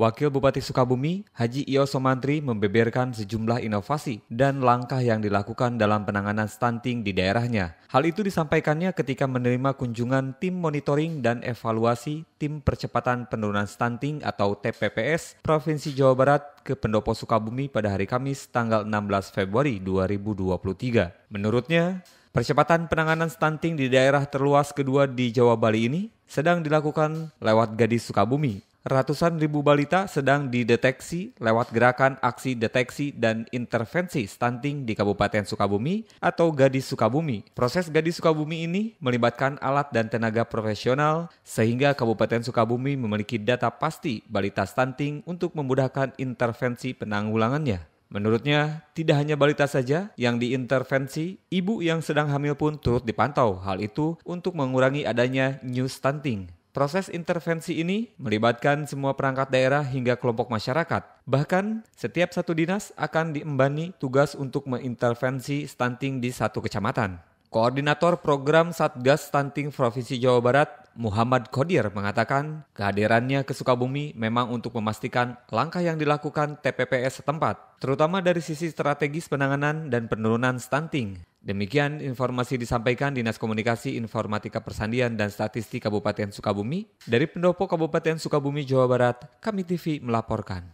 Wakil Bupati Sukabumi, Haji Iyo Somantri membeberkan sejumlah inovasi dan langkah yang dilakukan dalam penanganan stunting di daerahnya. Hal itu disampaikannya ketika menerima kunjungan tim monitoring dan evaluasi tim percepatan penurunan stunting atau TPPS Provinsi Jawa Barat ke Pendopo Sukabumi pada hari Kamis tanggal 16 Februari 2023. Menurutnya, Percepatan penanganan stunting di daerah terluas kedua di Jawa Bali ini sedang dilakukan lewat Gadis Sukabumi Ratusan ribu balita sedang dideteksi lewat gerakan aksi deteksi dan intervensi stunting di Kabupaten Sukabumi atau Gadis Sukabumi. Proses Gadis Sukabumi ini melibatkan alat dan tenaga profesional sehingga Kabupaten Sukabumi memiliki data pasti balita stunting untuk memudahkan intervensi penanggulangannya. Menurutnya, tidak hanya balita saja yang diintervensi, ibu yang sedang hamil pun turut dipantau. Hal itu untuk mengurangi adanya new stunting. Proses intervensi ini melibatkan semua perangkat daerah hingga kelompok masyarakat. Bahkan, setiap satu dinas akan diembani tugas untuk mengintervensi stunting di satu kecamatan. Koordinator Program Satgas Stunting Provinsi Jawa Barat, Muhammad Kodir mengatakan kehadirannya ke Sukabumi memang untuk memastikan langkah yang dilakukan TPPS setempat, terutama dari sisi strategis penanganan dan penurunan stunting. Demikian informasi disampaikan Dinas Komunikasi Informatika Persandian dan Statistik Kabupaten Sukabumi dari Pendopo Kabupaten Sukabumi, Jawa Barat, Kami TV melaporkan.